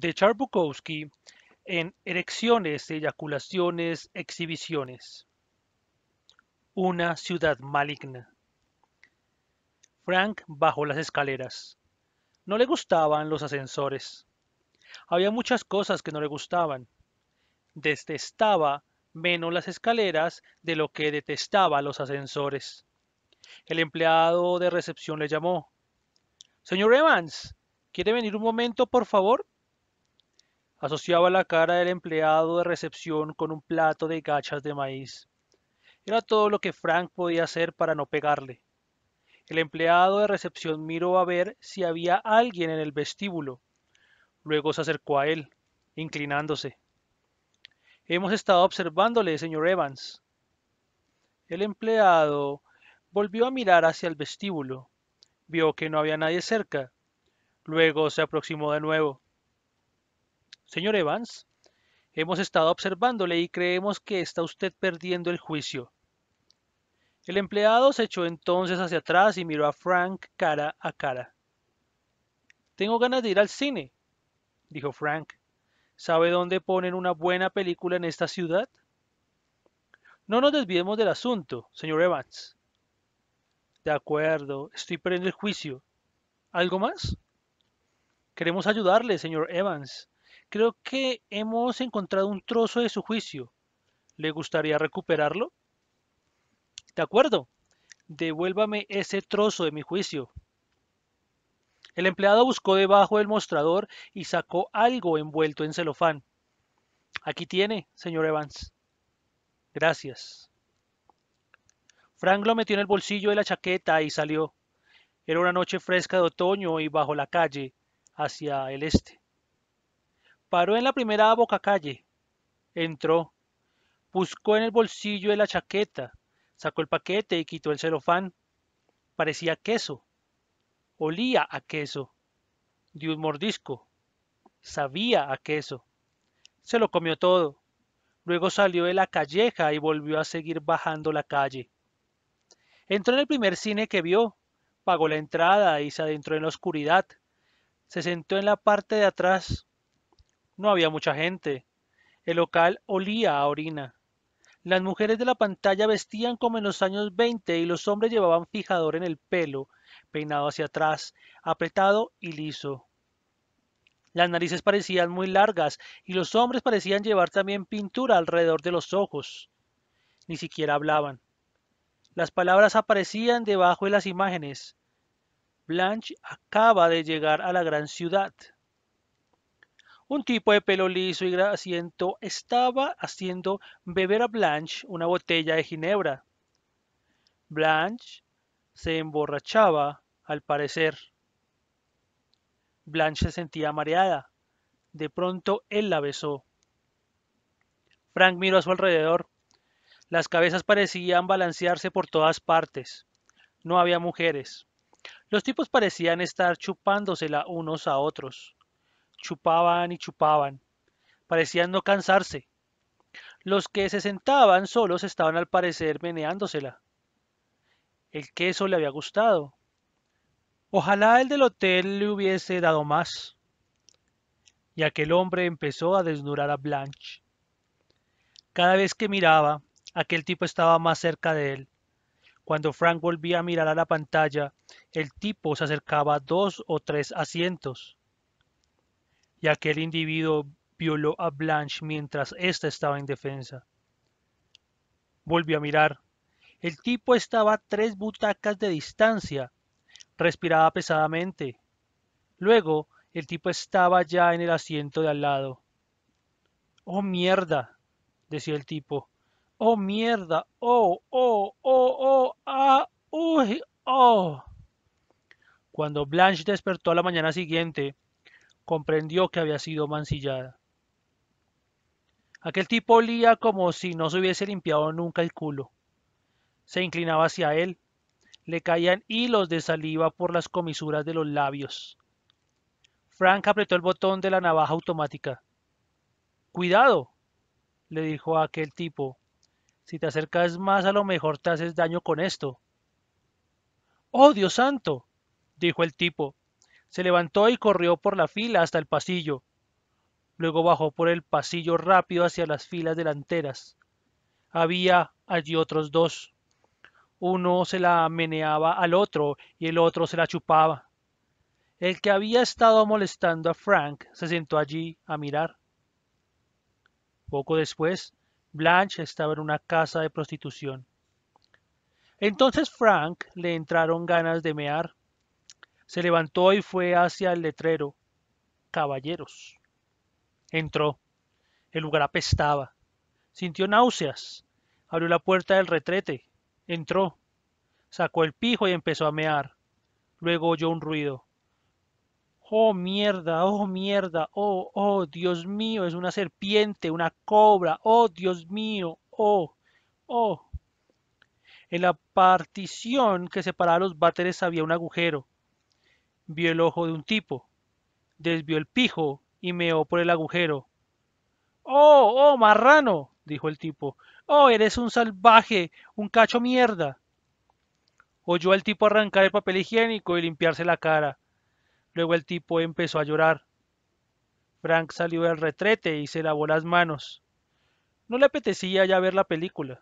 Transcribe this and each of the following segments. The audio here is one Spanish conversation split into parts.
de Charbukowski en Erecciones, Eyaculaciones, Exhibiciones. Una ciudad maligna. Frank bajó las escaleras. No le gustaban los ascensores. Había muchas cosas que no le gustaban. Detestaba menos las escaleras de lo que detestaba los ascensores. El empleado de recepción le llamó. Señor Evans, ¿quiere venir un momento, por favor? Asociaba la cara del empleado de recepción con un plato de gachas de maíz. Era todo lo que Frank podía hacer para no pegarle. El empleado de recepción miró a ver si había alguien en el vestíbulo. Luego se acercó a él, inclinándose. Hemos estado observándole, señor Evans. El empleado volvió a mirar hacia el vestíbulo. Vio que no había nadie cerca. Luego se aproximó de nuevo. Señor Evans, hemos estado observándole y creemos que está usted perdiendo el juicio. El empleado se echó entonces hacia atrás y miró a Frank cara a cara. Tengo ganas de ir al cine, dijo Frank. ¿Sabe dónde ponen una buena película en esta ciudad? No nos desviemos del asunto, señor Evans. De acuerdo, estoy perdiendo el juicio. ¿Algo más? Queremos ayudarle, señor Evans. Creo que hemos encontrado un trozo de su juicio. ¿Le gustaría recuperarlo? De acuerdo. Devuélvame ese trozo de mi juicio. El empleado buscó debajo del mostrador y sacó algo envuelto en celofán. Aquí tiene, señor Evans. Gracias. Frank lo metió en el bolsillo de la chaqueta y salió. Era una noche fresca de otoño y bajo la calle, hacia el este. Paró en la primera boca calle, Entró. Buscó en el bolsillo de la chaqueta. Sacó el paquete y quitó el celofán. Parecía queso. Olía a queso. Dio un mordisco. Sabía a queso. Se lo comió todo. Luego salió de la calleja y volvió a seguir bajando la calle. Entró en el primer cine que vio, pagó la entrada y se adentró en la oscuridad. Se sentó en la parte de atrás, no había mucha gente. El local olía a orina. Las mujeres de la pantalla vestían como en los años 20 y los hombres llevaban fijador en el pelo, peinado hacia atrás, apretado y liso. Las narices parecían muy largas y los hombres parecían llevar también pintura alrededor de los ojos. Ni siquiera hablaban. Las palabras aparecían debajo de las imágenes. Blanche acaba de llegar a la gran ciudad. Un tipo de pelo liso y grasiento estaba haciendo beber a Blanche una botella de ginebra. Blanche se emborrachaba, al parecer. Blanche se sentía mareada. De pronto él la besó. Frank miró a su alrededor. Las cabezas parecían balancearse por todas partes. No había mujeres. Los tipos parecían estar chupándosela unos a otros chupaban y chupaban. Parecían no cansarse. Los que se sentaban solos estaban al parecer meneándosela. El queso le había gustado. Ojalá el del hotel le hubiese dado más. Y aquel hombre empezó a desnudar a Blanche. Cada vez que miraba, aquel tipo estaba más cerca de él. Cuando Frank volvía a mirar a la pantalla, el tipo se acercaba dos o tres asientos y aquel individuo violó a Blanche mientras ésta estaba en defensa. Volvió a mirar. El tipo estaba a tres butacas de distancia. Respiraba pesadamente. Luego, el tipo estaba ya en el asiento de al lado. ¡Oh, mierda! decía el tipo. ¡Oh, mierda! ¡Oh, oh, oh, oh! ¡Ah! ¡Uy! ¡Oh! Cuando Blanche despertó a la mañana siguiente, comprendió que había sido mancillada. Aquel tipo olía como si no se hubiese limpiado nunca el culo. Se inclinaba hacia él, le caían hilos de saliva por las comisuras de los labios. Frank apretó el botón de la navaja automática. Cuidado, le dijo a aquel tipo. Si te acercas más a lo mejor te haces daño con esto. ¡Oh, Dios santo! dijo el tipo. Se levantó y corrió por la fila hasta el pasillo. Luego bajó por el pasillo rápido hacia las filas delanteras. Había allí otros dos. Uno se la meneaba al otro y el otro se la chupaba. El que había estado molestando a Frank se sentó allí a mirar. Poco después, Blanche estaba en una casa de prostitución. Entonces Frank le entraron ganas de mear. Se levantó y fue hacia el letrero. Caballeros. Entró. El lugar apestaba. Sintió náuseas. Abrió la puerta del retrete. Entró. Sacó el pijo y empezó a mear. Luego oyó un ruido. Oh mierda, oh mierda, oh, oh, Dios mío, es una serpiente, una cobra, oh, Dios mío, oh, oh. En la partición que separaba los váteres había un agujero vio el ojo de un tipo, desvió el pijo y meó por el agujero. ¡Oh, oh, marrano! dijo el tipo. ¡Oh, eres un salvaje, un cacho mierda! Oyó al tipo arrancar el papel higiénico y limpiarse la cara. Luego el tipo empezó a llorar. Frank salió del retrete y se lavó las manos. No le apetecía ya ver la película.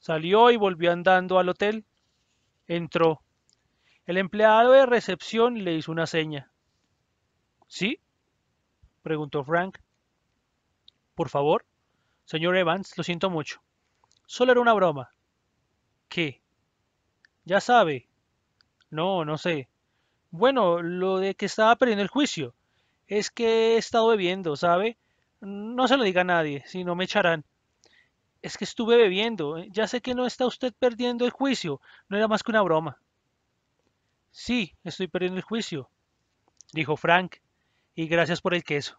Salió y volvió andando al hotel. Entró. El empleado de recepción le hizo una seña. ¿Sí? preguntó Frank. Por favor, señor Evans, lo siento mucho. Solo era una broma. ¿Qué? Ya sabe. No, no sé. Bueno, lo de que estaba perdiendo el juicio. Es que he estado bebiendo, ¿sabe? No se lo diga a nadie, si no me echarán. Es que estuve bebiendo. Ya sé que no está usted perdiendo el juicio. No era más que una broma. Sí, estoy perdiendo el juicio, dijo Frank, y gracias por el queso.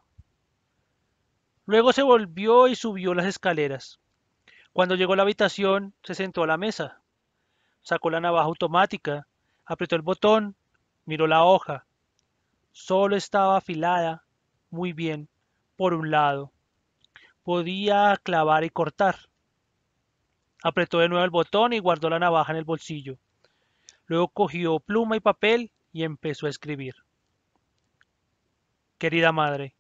Luego se volvió y subió las escaleras. Cuando llegó a la habitación, se sentó a la mesa. Sacó la navaja automática, apretó el botón, miró la hoja. Solo estaba afilada, muy bien, por un lado. Podía clavar y cortar. Apretó de nuevo el botón y guardó la navaja en el bolsillo. Luego cogió pluma y papel y empezó a escribir. Querida madre,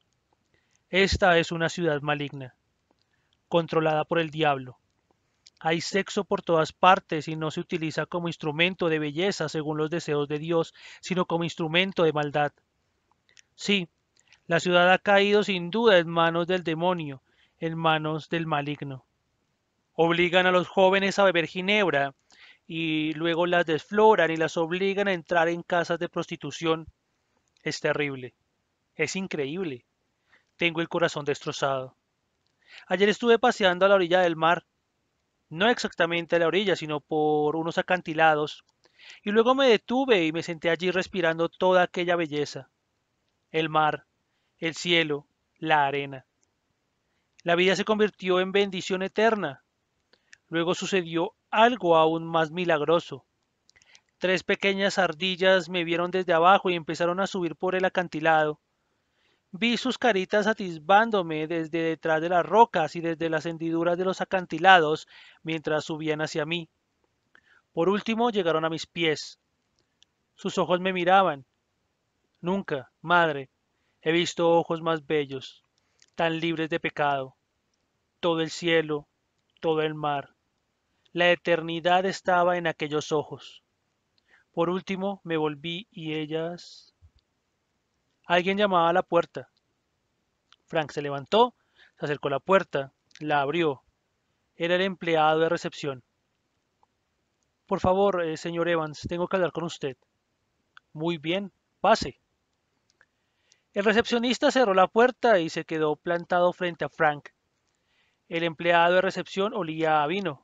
esta es una ciudad maligna, controlada por el diablo. Hay sexo por todas partes y no se utiliza como instrumento de belleza según los deseos de Dios, sino como instrumento de maldad. Sí, la ciudad ha caído sin duda en manos del demonio, en manos del maligno. Obligan a los jóvenes a beber ginebra y luego las desfloran y las obligan a entrar en casas de prostitución, es terrible. Es increíble. Tengo el corazón destrozado. Ayer estuve paseando a la orilla del mar, no exactamente a la orilla, sino por unos acantilados, y luego me detuve y me senté allí respirando toda aquella belleza. El mar, el cielo, la arena. La vida se convirtió en bendición eterna, Luego sucedió algo aún más milagroso. Tres pequeñas ardillas me vieron desde abajo y empezaron a subir por el acantilado. Vi sus caritas atisbándome desde detrás de las rocas y desde las hendiduras de los acantilados mientras subían hacia mí. Por último llegaron a mis pies. Sus ojos me miraban. Nunca, madre, he visto ojos más bellos, tan libres de pecado. Todo el cielo, todo el mar, la eternidad estaba en aquellos ojos. Por último me volví y ellas... Alguien llamaba a la puerta. Frank se levantó, se acercó a la puerta, la abrió. Era el empleado de recepción. Por favor, eh, señor Evans, tengo que hablar con usted. Muy bien, pase. El recepcionista cerró la puerta y se quedó plantado frente a Frank. El empleado de recepción olía a vino.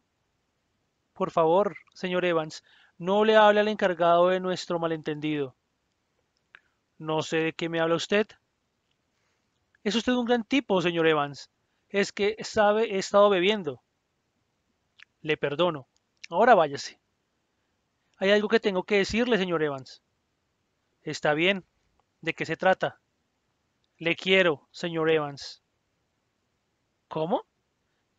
Por favor, señor Evans, no le hable al encargado de nuestro malentendido. No sé de qué me habla usted. Es usted un gran tipo, señor Evans. Es que sabe, he estado bebiendo. Le perdono. Ahora váyase. Hay algo que tengo que decirle, señor Evans. Está bien. ¿De qué se trata? Le quiero, señor Evans. ¿Cómo?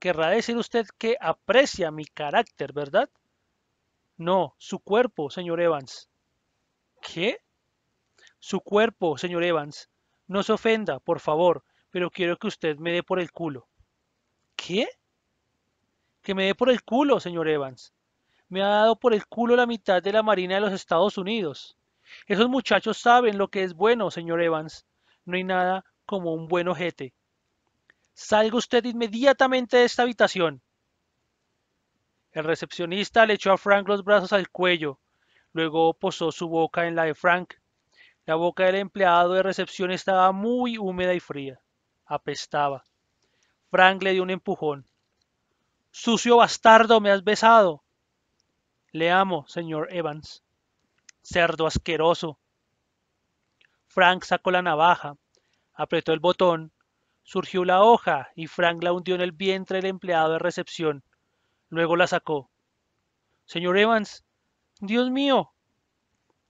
Querrá decir usted que aprecia mi carácter, ¿verdad? No, su cuerpo, señor Evans. ¿Qué? Su cuerpo, señor Evans. No se ofenda, por favor, pero quiero que usted me dé por el culo. ¿Qué? Que me dé por el culo, señor Evans. Me ha dado por el culo la mitad de la Marina de los Estados Unidos. Esos muchachos saben lo que es bueno, señor Evans. No hay nada como un buen ojete. Salga usted inmediatamente de esta habitación. El recepcionista le echó a Frank los brazos al cuello. Luego posó su boca en la de Frank. La boca del empleado de recepción estaba muy húmeda y fría. Apestaba. Frank le dio un empujón. Sucio bastardo, me has besado. Le amo, señor Evans. Cerdo asqueroso. Frank sacó la navaja, apretó el botón Surgió la hoja y Frank la hundió en el vientre del empleado de recepción. Luego la sacó. Señor Evans, Dios mío.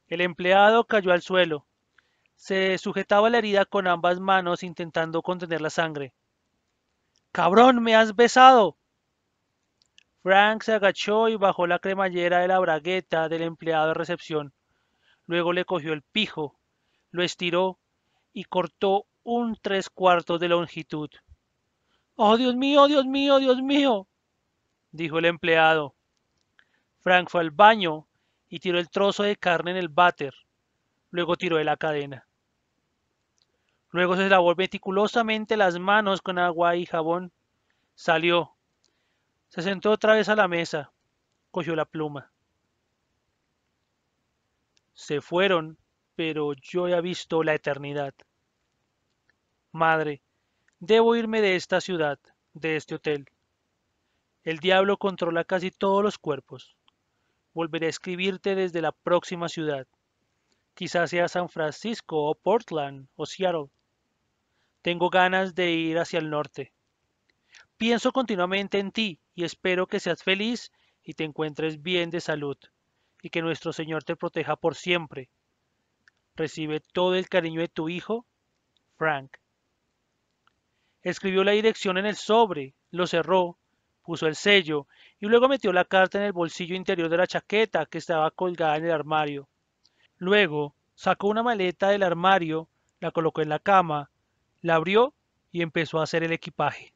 El empleado cayó al suelo. Se sujetaba la herida con ambas manos intentando contener la sangre. ¡Cabrón, me has besado! Frank se agachó y bajó la cremallera de la bragueta del empleado de recepción. Luego le cogió el pijo, lo estiró y cortó un tres cuartos de longitud. ¡Oh, Dios mío, Dios mío, Dios mío! dijo el empleado. Frank fue al baño y tiró el trozo de carne en el váter. Luego tiró de la cadena. Luego se lavó meticulosamente las manos con agua y jabón. Salió. Se sentó otra vez a la mesa. Cogió la pluma. Se fueron, pero yo he visto la eternidad. Madre, debo irme de esta ciudad, de este hotel. El diablo controla casi todos los cuerpos. Volveré a escribirte desde la próxima ciudad. Quizás sea San Francisco o Portland o Seattle. Tengo ganas de ir hacia el norte. Pienso continuamente en ti y espero que seas feliz y te encuentres bien de salud y que nuestro Señor te proteja por siempre. Recibe todo el cariño de tu hijo, Frank. Escribió la dirección en el sobre, lo cerró, puso el sello y luego metió la carta en el bolsillo interior de la chaqueta que estaba colgada en el armario. Luego sacó una maleta del armario, la colocó en la cama, la abrió y empezó a hacer el equipaje.